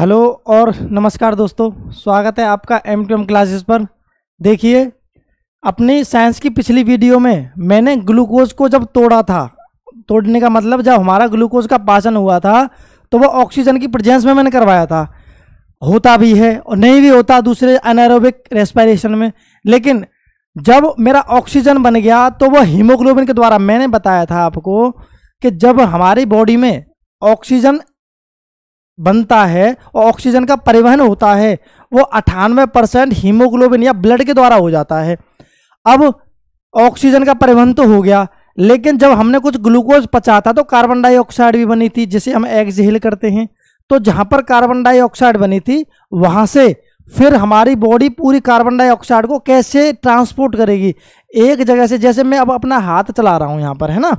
hello और नमस्कार दोस्तों स्वागत है आपका एम टू एम क्लासेस पर देखिए अपनी साइंस की पिछली वीडियो में मैंने ग्लूकोज को जब तोड़ा था तोड़ने का मतलब जब हमारा ग्लूकोज का पाचन हुआ था तो वो ऑक्सीजन की प्रजेंस में मैंने करवाया था होता भी है और नहीं भी होता दूसरे अनारोबिक रेस्पायरेशन में लेकिन जब मेरा ऑक्सीजन बन गया तो वो हीमोग्लोबिन के द्वारा मैंने बताया था आपको कि जब हमारी बॉडी में ऑक्सीजन बनता है और ऑक्सीजन का परिवहन होता है वो अठानवे परसेंट हीमोग्लोबिन या ब्लड के द्वारा हो जाता है अब ऑक्सीजन का परिवहन तो हो गया लेकिन जब हमने कुछ ग्लूकोज पचा था तो कार्बन डाइऑक्साइड भी बनी थी जिसे हम एक्सहेल करते हैं तो जहाँ पर कार्बन डाइऑक्साइड बनी थी वहाँ से फिर हमारी बॉडी पूरी कार्बन डाइऑक्साइड को कैसे ट्रांसपोर्ट करेगी एक जगह से जैसे मैं अब अपना हाथ चला रहा हूँ यहाँ पर है ना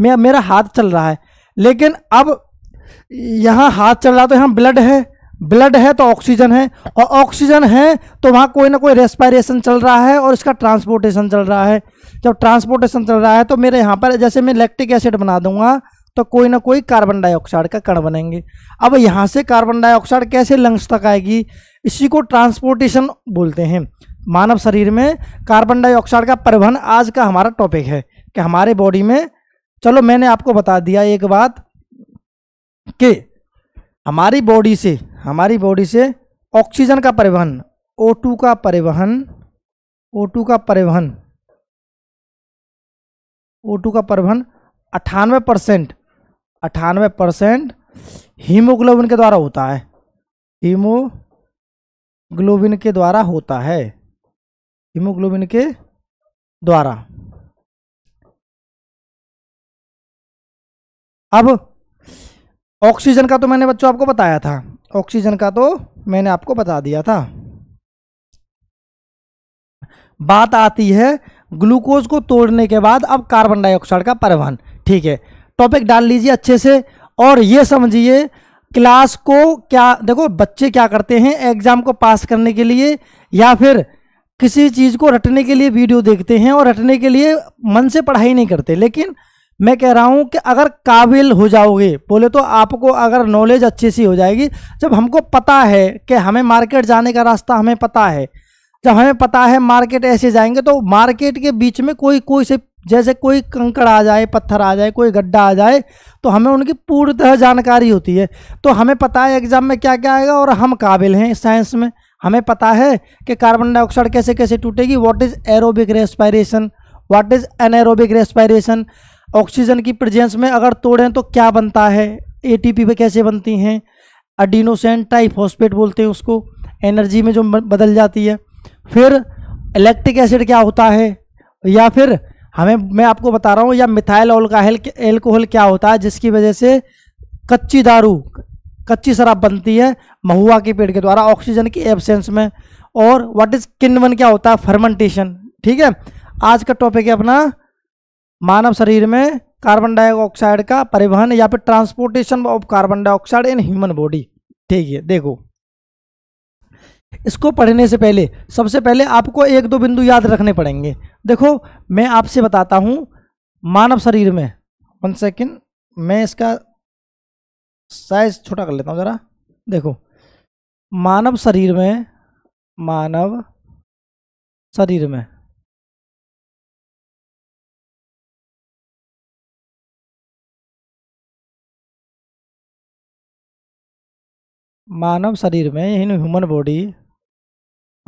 मैं मेरा हाथ चल रहा है लेकिन अब यहाँ हाथ चल रहा तो यहाँ ब्लड है ब्लड है तो ऑक्सीजन है और ऑक्सीजन है तो वहाँ कोई ना कोई रेस्पायरेशन चल रहा है और इसका ट्रांसपोर्टेशन चल रहा है जब ट्रांसपोर्टेशन चल रहा है तो मेरे यहाँ पर जैसे मैं लैक्टिक एसिड बना दूंगा तो कोई ना कोई कार्बन डाइऑक्साइड का कण बनेंगे अब यहाँ से कार्बन डाइऑक्साइड कैसे लंग्स तक आएगी इसी को ट्रांसपोर्टेशन बोलते हैं मानव शरीर में कार्बन डाइऑक्साइड का परिवहन आज का हमारा टॉपिक है कि हमारे बॉडी में चलो मैंने आपको बता दिया एक बात के हमारी बॉडी से हमारी बॉडी से ऑक्सीजन का परिवहन O2 का परिवहन O2 का परिवहन O2 का परिवहन अठानवे परसेंट अठानवे परसेंट हीमोग्लोबिन के द्वारा होता है हीमोग्लोबिन के द्वारा होता है हीमोग्लोबिन के द्वारा अब ऑक्सीजन का तो मैंने बच्चों आपको बताया था ऑक्सीजन का तो मैंने आपको बता दिया था बात आती है ग्लूकोज को तोड़ने के बाद अब कार्बन डाइऑक्साइड का परिवहन ठीक है टॉपिक डाल लीजिए अच्छे से और ये समझिए क्लास को क्या देखो बच्चे क्या करते हैं एग्जाम को पास करने के लिए या फिर किसी चीज़ को रटने के लिए वीडियो देखते हैं और रटने के लिए मन से पढ़ाई नहीं करते लेकिन मैं कह रहा हूँ कि अगर काबिल हो जाओगे बोले तो आपको अगर नॉलेज अच्छी सी हो जाएगी जब हमको पता है कि हमें मार्केट जाने का रास्ता हमें पता है जब हमें पता है मार्केट ऐसे जाएंगे तो मार्केट के बीच में कोई कोई से जैसे कोई कंकड़ आ जाए पत्थर आ जाए कोई गड्ढा आ जाए तो हमें उनकी पूर्णतः जानकारी होती है तो हमें पता है एग्ज़ाम में क्या क्या आएगा और हम काबिल हैं साइंस में हमें पता है कि कार्बन डाइऑक्साइड कैसे कैसे टूटेगी what is aerobic respiration what is anaerobic respiration oxygen की प्रजेंस में अगर तोड़ें तो क्या बनता है एटीपी पे कैसे बनती हैं अडीनोसेंट टाइफॉस्पेट बोलते हैं उसको एनर्जी में जो बदल जाती है फिर इलेक्ट्रिक एसिड क्या होता है या फिर हमें मैं आपको बता रहा हूँ या मिथाइल अल्काहल एल्कोहल क्या होता है जिसकी वजह से कच्ची दारू कच्ची शराब बनती है महुआ के पेड़ के द्वारा ऑक्सीजन की एबसेंस में और व्हाट इज़ किन्वन क्या होता है फर्मेंटेशन ठीक है आज का टॉपिक है अपना मानव शरीर में कार्बन डाइऑक्साइड का परिवहन या फिर transportation of carbon dioxide in human body ठीक है देखो इसको पढ़ने से पहले सबसे पहले आपको एक दो बिंदु याद रखने पड़ेंगे देखो मैं आपसे बताता हूं मानव शरीर में वन सेकेंड मैं इसका साइज छोटा कर लेता हूँ ज़रा देखो मानव शरीर में मानव शरीर में मानव शरीर में इन ह्यूमन बॉडी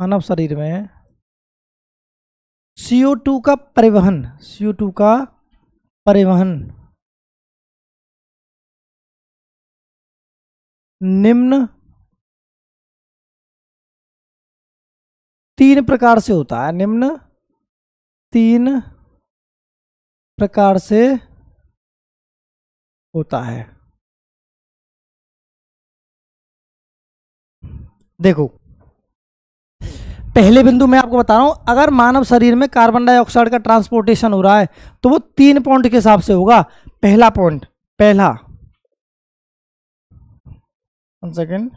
मानव शरीर में टू का परिवहन टू का परिवहन निम्न तीन प्रकार से होता है निम्न तीन प्रकार से होता है देखो पहले बिंदु मैं आपको बता रहा हूं अगर मानव शरीर में कार्बन डाइऑक्साइड का ट्रांसपोर्टेशन हो रहा है तो वो तीन पॉइंट के हिसाब से होगा पहला पॉइंट पहला वन सेकेंड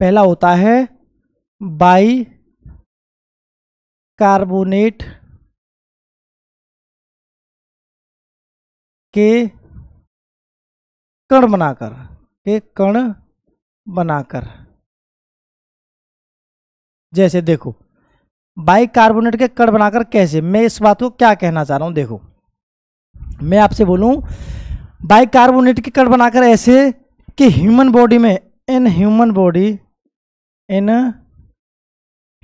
पहला होता है बाई कार्बोनेट के कण बनाकर के कण बनाकर जैसे देखो बाइकार्बोनेट के कण बनाकर कैसे मैं इस बात को क्या कहना चाह रहा हूं देखो मैं आपसे बोलूँ बाइकार्बोनेट के कण बनाकर ऐसे कि ह्यूमन बॉडी में in human body in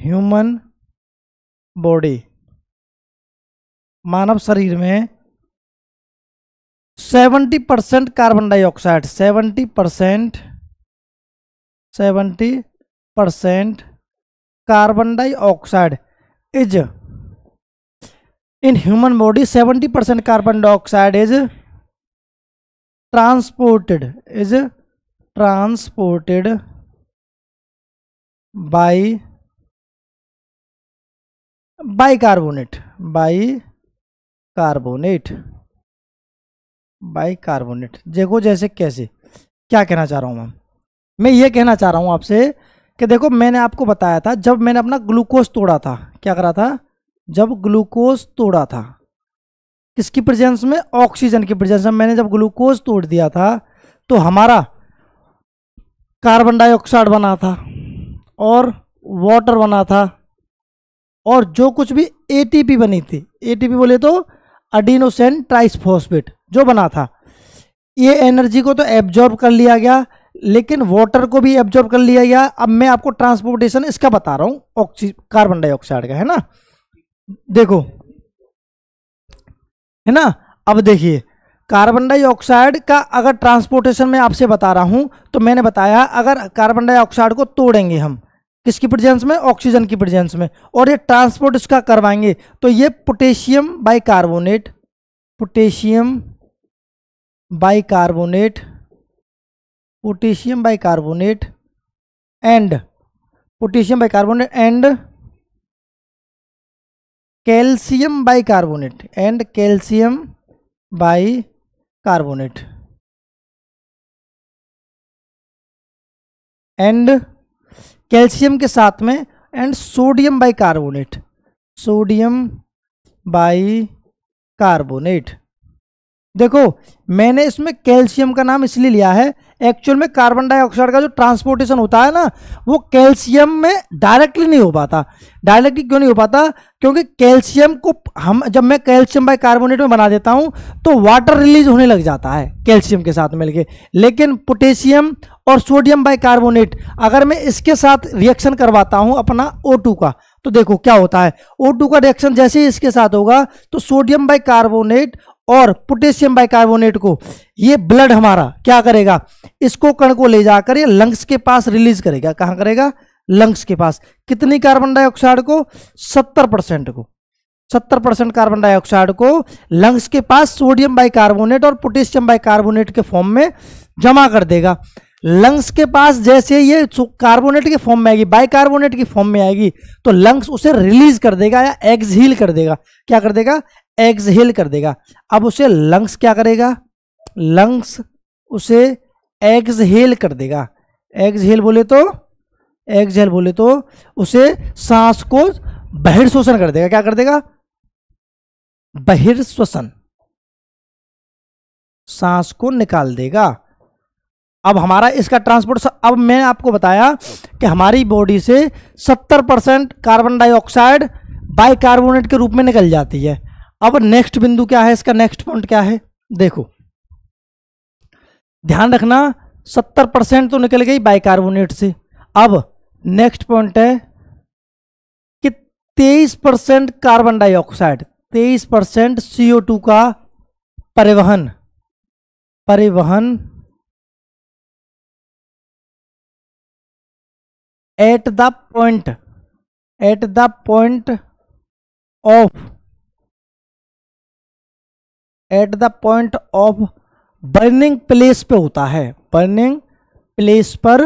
human body मानव शरीर में seventy percent carbon dioxide seventy percent seventy percent carbon dioxide is in human body 70% carbon dioxide is transported is transported by bicarbonate bicarbonate bicarbonate देखो जैसे कैसे क्या कहना चाह रहा हूँ मैम मैं ये कहना चाह रहा हूँ आपसे कि देखो मैंने आपको बताया था जब मैंने अपना ग्लूकोज तोड़ा था क्या करा था जब ग्लूकोज तोड़ा था किसकी प्रेजेंस में ऑक्सीजन की प्रेजेंस में मैंने जब ग्लूकोज तोड़ दिया था तो हमारा कार्बन डाइऑक्साइड बना था और वाटर बना था और जो कुछ भी एटीपी बनी थी एटीपी बोले तो अडीनोसेन ट्राइसफॉस्फेट जो बना था ये एनर्जी को तो एब्जॉर्ब कर लिया गया लेकिन वाटर को भी एब्जॉर्ब कर लिया गया अब मैं आपको ट्रांसपोर्टेशन इसका बता रहा हूं ऑक्सी कार्बन डाइऑक्साइड का है ना देखो है ना अब देखिए कार्बन डाइऑक्साइड का अगर ट्रांसपोर्टेशन में आपसे बता रहा हूं तो मैंने बताया अगर कार्बन डाइऑक्साइड को तोड़ेंगे हम किसकी प्रजेंस में ऑक्सीजन की प्रेजेंस में और ये ट्रांसपोर्ट इसका करवाएंगे तो ये potassium carbonate potassium bicarbonate potassium bicarbonate and potassium bicarbonate and calcium bicarbonate and calcium bicarbonate and calcium के साथ में and sodium bicarbonate sodium bicarbonate देखो मैंने इसमें कैल्शियम का नाम इसलिए लिया है एक्चुअल में कार्बन डाइऑक्साइड का जो ट्रांसपोर्टेशन होता है ना वो कैल्शियम में डायरेक्टली नहीं हो पाता डायरेक्टली क्यों नहीं हो पाता क्योंकि कैल्शियम को हम जब मैं कैल्शियम बाई कार्बोनेट में बना देता हूँ तो वाटर रिलीज होने लग जाता है कैल्शियम के साथ मिलकर लेकिन पोटेशियम और सोडियम बाई कार्बोनेट अगर मैं इसके साथ रिएक्शन करवाता हूँ अपना ओ का तो देखो क्या होता है ओ का रिएक्शन जैसे ही इसके साथ होगा तो सोडियम बाई कार्बोनेट और पोटेशियम बाइकार्बोनेट को ये ब्लड हमारा क्या करेगा इसको कण को ले जाकर ये लंग्स के पास रिलीज करेगा कहाँ करेगा लंग्स के पास कितनी कार्बन डाइऑक्साइड को सत्तर परसेंट को सत्तर परसेंट कार्बन डाइऑक्साइड को लंग्स के पास सोडियम बाइकार्बोनेट और पोटेशियम बाइकार्बोनेट के फॉर्म में जमा कर देगा लंग्स के पास जैसे ये कार्बोनेट के फॉर्म में आएगी बाइकार्बोनेट की फॉर्म में आएगी तो लंग्स उसे रिलीज कर देगा या एक्सहील कर देगा क्या कर देगा एक्सहेल कर देगा अब उसे लंग्स क्या करेगा लंग्स उसे एक्सहेल कर देगा एक्सहेल बोले तो एक्सहेल बोले तो उसे सांस को बहिर शोषण कर देगा क्या कर देगा बहिर्श्वसन सांस को निकाल देगा अब हमारा इसका ट्रांसपोर्ट अब मैंने आपको बताया कि हमारी बॉडी से 70 परसेंट कार्बन डाइऑक्साइड बाइकार्बोनेट के रूप में निकल जाती है अब नेक्स्ट बिंदु क्या है इसका नेक्स्ट पॉइंट क्या है देखो ध्यान रखना सत्तर परसेंट तो निकल गई बाइकार्बोनेट से अब नेक्स्ट पॉइंट है कि तेईस परसेंट कार्बन डाइऑक्साइड तेईस परसेंट सीओ टू का परिवहन परिवहन at the point at the point of at the point of burning place पे होता है बर्निंग प्लेस पर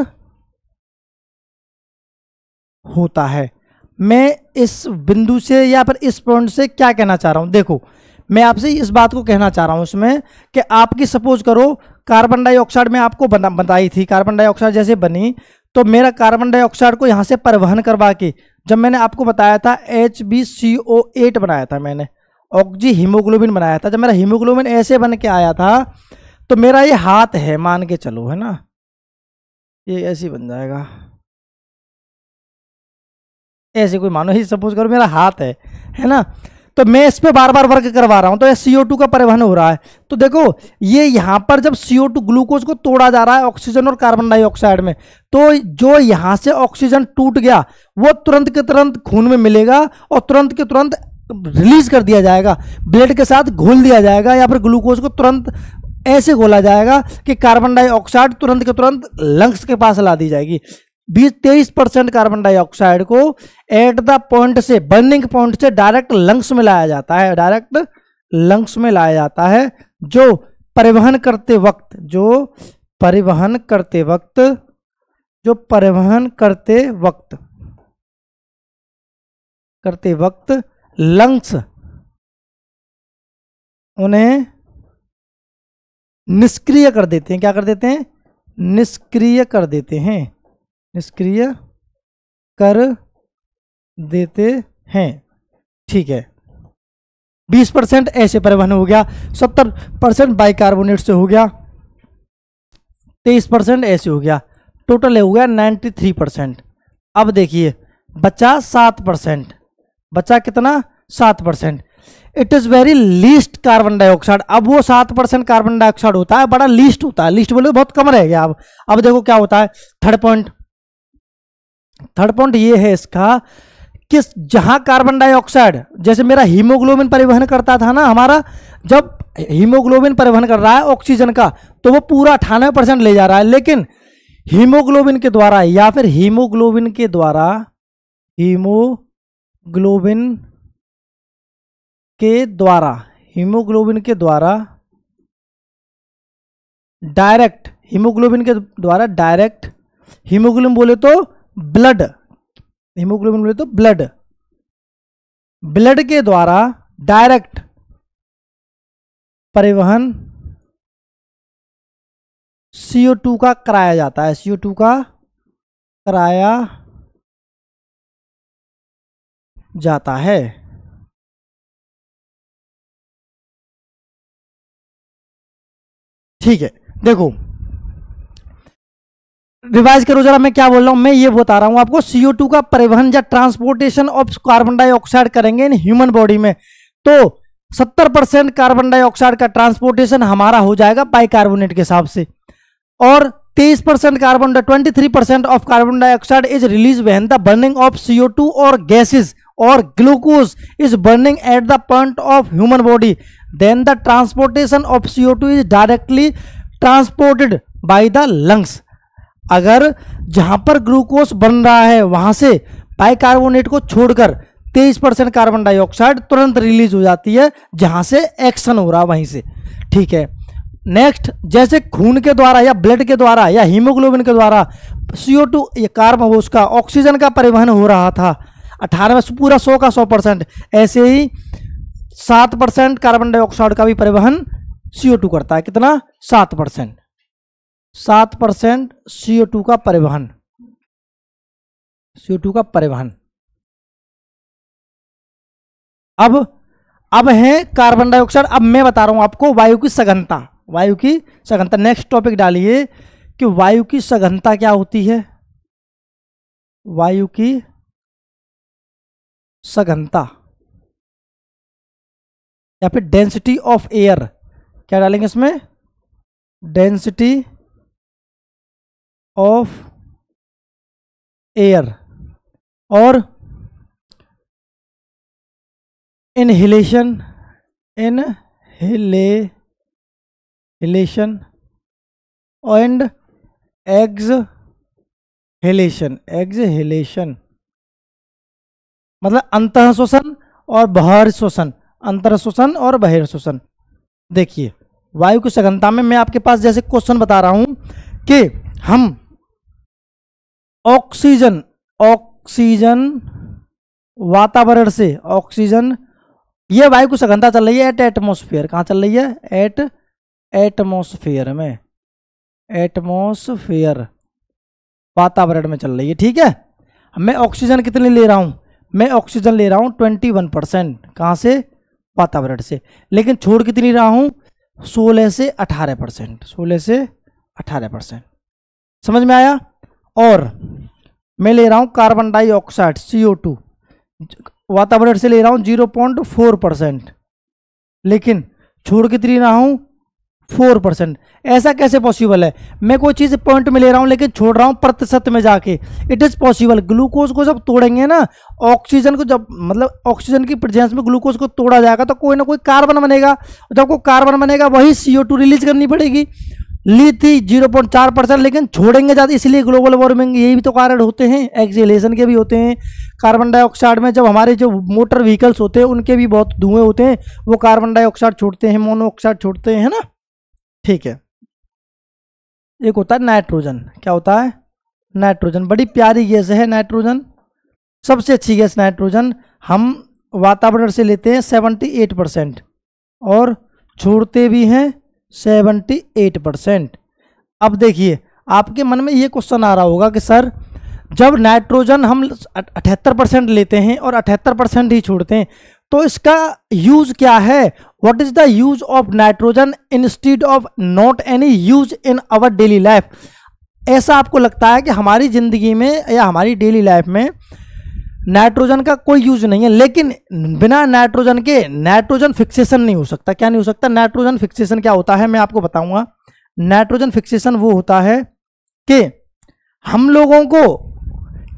होता है मैं इस बिंदु से या फिर इस पॉइंट से क्या कहना चाह रहा हूं देखो मैं आपसे इस बात को कहना चाह रहा हूं इसमें कि आपकी सपोज करो कार्बन डाइऑक्साइड में आपको बताई थी कार्बन डाइऑक्साइड जैसे बनी तो मेरा कार्बन डाइऑक्साइड को यहां से परिवहन करवा के जब मैंने आपको बताया था एच बी एट बनाया था मैंने ऑक्जी हीमोग्लोबिन बनाया था जब मेरा हीमोग्लोबिन ऐसे बन के आया था तो मेरा ये हाथ है मान के चलो है ना ये ऐसे बन जाएगा ऐसे कोई मानो ही सपोज करो मेरा हाथ है है ना तो मैं इस पर बार बार वर्क करवा रहा हूँ तो ये टू का परिवहन हो रहा है तो देखो ये यहाँ पर जब टू ग्लूकोज को तोड़ा जा रहा है ऑक्सीजन और कार्बन डाइऑक्साइड में तो जो यहाँ से ऑक्सीजन टूट गया वो तुरंत के तुरंत खून में मिलेगा और तुरंत के तुरंत रिलीज कर दिया जाएगा ब्लेड के साथ घोल दिया जाएगा या फिर ग्लूकोज को तुरंत ऐसे घोला जाएगा कि कार्बन डाइऑक्साइड तुरंत के तुरंत लंग्स के पास ला दी जाएगी बीस तेईस परसेंट कार्बन डाइऑक्साइड को एट द पॉइंट से बर्निंग पॉइंट से डायरेक्ट लंग्स में लाया जाता है डायरेक्ट लंग्स में लाया जाता है जो परिवहन करते वक्त जो परिवहन करते वक्त जो परिवहन करते वक्त करते वक्त लंग्स उन्हें निष्क्रिय कर देते हैं क्या कर देते हैं निष्क्रिय कर देते हैं निष्क्रिय कर देते हैं ठीक है बीस परसेंट ऐसे परिवहन हो गया सत्तर परसेंट बाइकार्बोनेट से हो गया तेईस परसेंट ऐसे हो गया टोटल हो गया नाइन्टी थ्री परसेंट अब देखिए बचा सात परसेंट बचा कितना सात percent it is very least carbon dioxide अब वो सात परसेंट कार्बन डाइऑक्साइड होता है बड़ा लीस्ट होता है लीस्ट बोले बहुत कम रह गया अब अब देखो क्या होता है थर्ड पॉइंट थर्ड पॉइंट ये है इसका कि जहां कार्बन डाइऑक्साइड जैसे मेरा हीमोग्लोबिन परिवहन करता था ना हमारा जब हीमोग्लोबिन परिवहन कर रहा है ऑक्सीजन का तो वो पूरा अठानवे परसेंट ले जा रहा है लेकिन हीमोग्लोबिन के द्वारा या फिर हीमोग्लोबिन के द्वारा हीमो ग्लोबिन के द्वारा हीमोग्लोबिन के द्वारा डायरेक्ट हीमोग्लोबिन के द्वारा डायरेक्ट हीमोग्लोबिन बोले तो ब्लड हीमोग्लोबिन बोले तो ब्लड ब्लड के द्वारा डायरेक्ट परिवहन CO2 का कराया जाता है CO2 का कराया जाता है ठीक है देखो रिवाइज करो जरा मैं क्या बोल रहा हूं मैं ये बता रहा हूं आपको सीओ टू का परिवहन या ट्रांसपोर्टेशन ऑफ कार्बन डाइऑक्साइड करेंगे इन ह्यूमन बॉडी में तो सत्तर परसेंट कार्बन डाइऑक्साइड का ट्रांसपोर्टेशन हमारा हो जाएगा बाइकार्बोनेट के हिसाब से और तेईस percent carbon twenty three percent of carbon dioxide is release when the burning of CO two और गैसेज और glucose is burning at the point of human body then the transportation of CO two is directly transported by the lungs अगर जहाँ पर glucose बन रहा है वहाँ से बाइकार्बोनेट को छोड़कर 23 परसेंट कार्बन डाइऑक्साइड तुरंत रिलीज हो जाती है जहाँ से एक्शन हो रहा है वहीं से ठीक है नेक्स्ट जैसे खून के द्वारा या ब्लड के द्वारा या हीमोग्लोबिन के द्वारा सीओ टू ये कार्बन उसका ऑक्सीजन का परिवहन हो रहा था अठारह में पूरा सौ का सौ परसेंट ऐसे ही सात परसेंट कार्बन डाइऑक्साइड का भी परिवहन सीओ टू करता है कितना सात परसेंट सात परसेंट सीओ टू का परिवहन सीओ टू का परिवहन अब अब है कार्बन डाइऑक्साइड अब मैं बता रहा हूं आपको वायु की सघनता वायु की सघनता नेक्स्ट टॉपिक डालिए कि वायु की सघनता क्या होती है वायु की सघनता या फिर डेंसिटी ऑफ एयर क्या डालेंगे इसमें डेंसिटी ऑफ एयर और इनहेलेशन हिलेशन एंड एग्ज हिलेशन मतलब अंत शोषण और बहर शोषण अंतर शोषण और बहिर शोषण देखिए वायु की सघनता में मैं आपके पास जैसे क्वेश्चन बता रहा हूं कि हम ऑक्सीजन ऑक्सीजन वातावरण से ऑक्सीजन यह वायु की सघनता चल रही है एट एटमोसफियर कहाँ चल रही है एट एटमोसफियर में एटमोसफियर वातावरण में चल रही है ठीक है मैं ऑक्सीजन कितनी ले रहा हूं मैं ऑक्सीजन ले रहा हूँ ट्वेंटी वन परसेंट कहाँ से वातावरण से लेकिन छोड़ कितनी रहा हूँ सोलह से अठारह परसेंट सोलह से अठारह परसेंट समझ में आया और मैं ले रहा हूँ carbon dioxide C O two वातावरण से ले रहा हूँ जीरो पॉइंट फोर परसेंट लेकिन छोड़ कितनी रहा हूँ फोर परसेंट ऐसा कैसे पॉसिबल है मैं कोई चीज़ पॉइंट में ले रहा हूँ लेकिन छोड़ रहा हूँ प्रतिशत में जाके इट इज़ पॉसिबल ग्लूकोज को जब तोड़ेंगे ना ऑक्सीजन को जब मतलब ऑक्सीजन की प्रेजेंस में ग्लूकोज को तोड़ा जाएगा तो कोई ना कोई कार्बन बनेगा जब कोई कार्बन बनेगा वही सी रिलीज करनी पड़ेगी ली थी जीरो पॉइंट चार परसेंट लेकिन छोड़ेंगे ज़्यादा इसलिए ग्लोबल वार्मिंग ये भी तो कारण होते हैं एक्सेलेशन के भी होते हैं कार्बन डाइऑक्साइड में जब हमारे जो मोटर व्हीकल्स होते हैं उनके भी बहुत धुएं होते हैं वो कार्बन डाइऑक्साइड छोड़ते हैं मोनोऑक्साइड छोड़ते हैं है ना ठीक है एक होता है नाइट्रोजन क्या होता है नाइट्रोजन बड़ी प्यारी गैस है नाइट्रोजन सबसे अच्छी गैस नाइट्रोजन हम वातावरण से लेते हैं सेवेंटी एट परसेंट और छोड़ते भी हैं सेवेंटी एट परसेंट अब देखिए आपके मन में ये क्वेश्चन आ रहा होगा कि सर जब नाइट्रोजन हम अठहत्तर परसेंट लेते हैं और अठहत्तर परसेंट ही छोड़ते हैं तो इसका यूज क्या है what is the use of nitrogen instead of not any use in our daily life ऐसा आपको लगता है कि हमारी ज़िंदगी में या हमारी डेली लाइफ में नाइट्रोजन का कोई यूज नहीं है लेकिन बिना नाइट्रोजन के नाइट्रोजन फिक्सेशन नहीं हो सकता क्या नहीं हो सकता नाइट्रोजन फिक्सेशन क्या होता है मैं आपको बताऊंगा नाइट्रोजन फिक्सेशन वो होता है कि हम लोगों को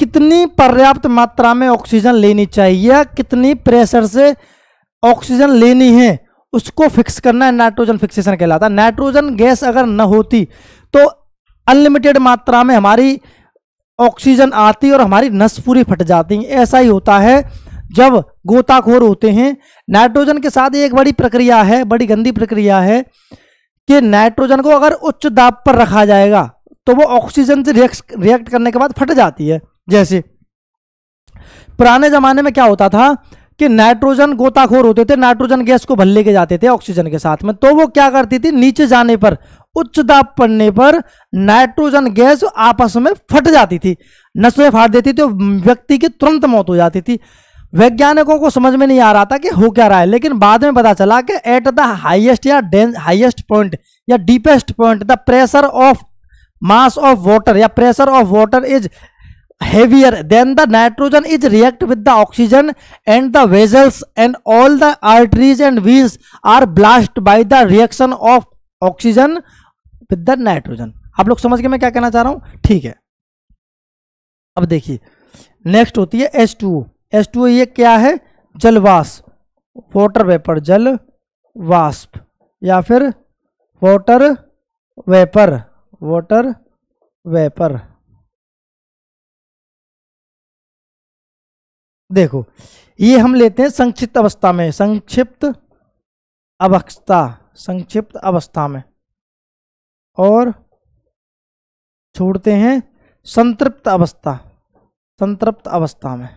कितनी पर्याप्त मात्रा में ऑक्सीजन लेनी चाहिए या कितनी प्रेशर से ऑक्सीजन लेनी है उसको फिक्स करना है नाइट्रोजन फिक्सेशन कहलाता है नाइट्रोजन गैस अगर न होती तो अनलिमिटेड मात्रा में हमारी ऑक्सीजन आती और हमारी नस पूरी फट जाती ऐसा ही होता है जब गोताखोर होते हैं नाइट्रोजन के साथ एक बड़ी प्रक्रिया है बड़ी गंदी प्रक्रिया है कि नाइट्रोजन को अगर उच्च दाब पर रखा जाएगा तो वो ऑक्सीजन से रिएक्ट करने के बाद फट जाती है जैसे पुराने जमाने में क्या होता था कि नाइट्रोजन गोताखोर होते थे नाइट्रोजन गैस को भर लेके जाते थे ऑक्सीजन के साथ में तो वो क्या करती थी नीचे जाने पर उच्च दाब पड़ने पर नाइट्रोजन गैस आपस में फट जाती थी नसें फाड़ देती थी व्यक्ति की तुरंत मौत हो जाती थी वैज्ञानिकों को समझ में नहीं आ रहा था कि हो क्या रहा है लेकिन बाद में पता चला कि एट द हाइएस्ट या हाइएस्ट पॉइंट या deepest point the pressure of mass of water या pressure of water is heavier than the nitrogen is react with the oxygen and the vessels and all the arteries and wheels are blast by the reaction of oxygen with the nitrogen आप लोग समझ के मैं क्या कहना चाह रहा हूं ठीक है अब देखिए नेक्स्ट होती है एस टू एस टू ये क्या है जलवास वोटर वेपर जल वास्प या फिर वोटर वेपर वोटर वेपर देखो ये हम लेते हैं संक्षिप्त अवस्था में संक्षिप्त अवस्था संक्षिप्त अवस्था में और छोड़ते हैं संतृप्त अवस्था संतृप्त अवस्था में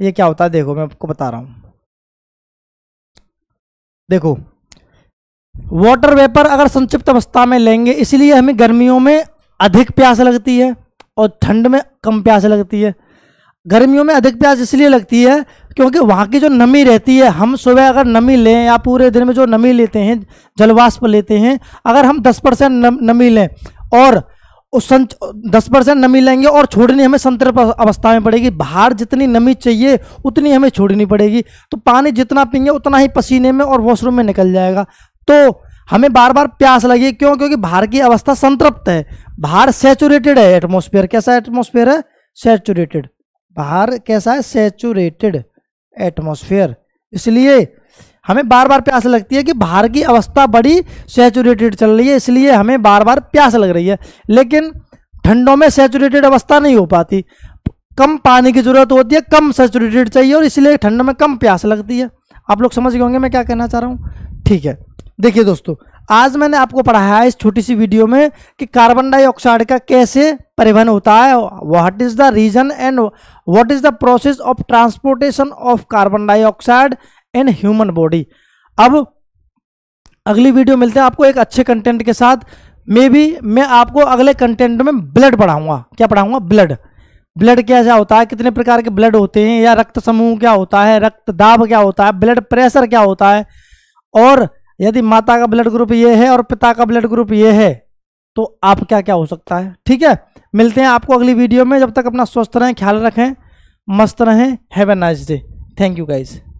ये क्या होता है देखो मैं आपको बता रहा हूं देखो वाटर वेपर अगर संक्षिप्त अवस्था में लेंगे इसलिए हमें गर्मियों में अधिक प्यास लगती है और ठंड में कम प्यास लगती है गर्मियों में अधिक प्यास इसलिए लगती है क्योंकि वहाँ की जो नमी रहती है हम सुबह अगर नमी लें या पूरे दिन में जो नमी लेते हैं जलवाष्प लेते हैं अगर हम 10 परसेंट नमी लें और उस दस परसेंट नमी लेंगे और छोड़नी हमें संतृप्त अवस्था में पड़ेगी बाहर जितनी नमी चाहिए उतनी हमें छोड़नी पड़ेगी तो पानी जितना पीएंगे उतना ही पसीने में और वॉशरूम में निकल जाएगा तो हमें बार बार प्यास लगी क्यों क्योंकि बाहर की अवस्था संतृप्त है बाहर सेचुरेटेड है एटमोसफेयर कैसा एटमोसफेयर है सेचुरेटेड बाहर कैसा है सेचूरेटेड एटमोसफेयर इसलिए हमें बार बार प्यास लगती है कि बाहर की अवस्था बड़ी सेचूरेटेड चल रही है इसलिए हमें बार बार प्यास लग रही है लेकिन ठंडों में सेचूरेटेड अवस्था नहीं हो पाती कम पानी की ज़रूरत होती है कम सेचूरेटेड चाहिए और इसलिए ठंड में कम प्यास लगती है आप लोग समझ गए होंगे मैं क्या कहना चाह रहा हूँ ठीक है देखिए दोस्तों आज मैंने आपको पढ़ाया है इस छोटी सी वीडियो में कि कार्बन डाइऑक्साइड का कैसे परिवहन होता है what is the reason and what is the process of transportation of carbon dioxide in human body अब अगली वीडियो मिलते हैं आपको एक अच्छे कंटेंट के साथ मे भी मैं आपको अगले कंटेंट में ब्लड पढ़ाऊंगा क्या पढ़ाऊंगा ब्लड ब्लड क्या क्या होता है कितने प्रकार के ब्लड होते हैं या रक्त समूह क्या होता है रक्त दाब क्या होता है ब्लड प्रेशर क्या होता है और यदि माता का ब्लड ग्रुप ये है और पिता का ब्लड ग्रुप ये है तो आप क्या क्या हो सकता है ठीक है मिलते हैं आपको अगली वीडियो में जब तक अपना स्वस्थ रहें ख्याल रखें मस्त रहें have a nice day thank you guys